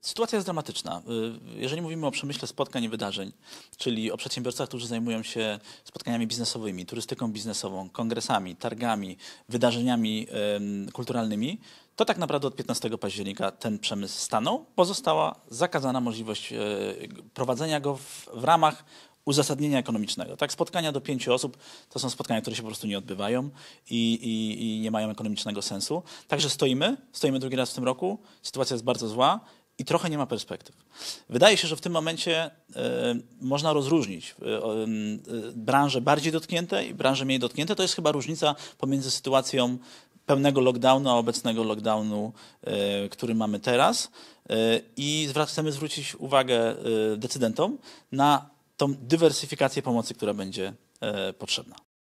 Sytuacja jest dramatyczna. Y, jeżeli mówimy o przemyśle spotkań i wydarzeń, czyli o przedsiębiorcach, którzy zajmują się spotkaniami biznesowymi, turystyką biznesową, kongresami, targami, wydarzeniami kulturalnymi, to tak naprawdę od 15 października ten przemysł stanął, pozostała zakazana możliwość e, prowadzenia go w, w ramach uzasadnienia ekonomicznego. Tak, spotkania do pięciu osób to są spotkania, które się po prostu nie odbywają i, i, i, nie mają ekonomicznego sensu. Także stoimy, stoimy drugi raz w tym roku, sytuacja jest bardzo zła i trochę nie ma perspektyw. Wydaje się, że w tym momencie e, można rozróżnić e, e, branże bardziej dotknięte i branże mniej dotknięte. To jest chyba różnica pomiędzy sytuacją pełnego lockdownu, a obecnego lockdownu, który mamy teraz. I chcemy zwrócić uwagę decydentom na tą dywersyfikację pomocy, która będzie potrzebna.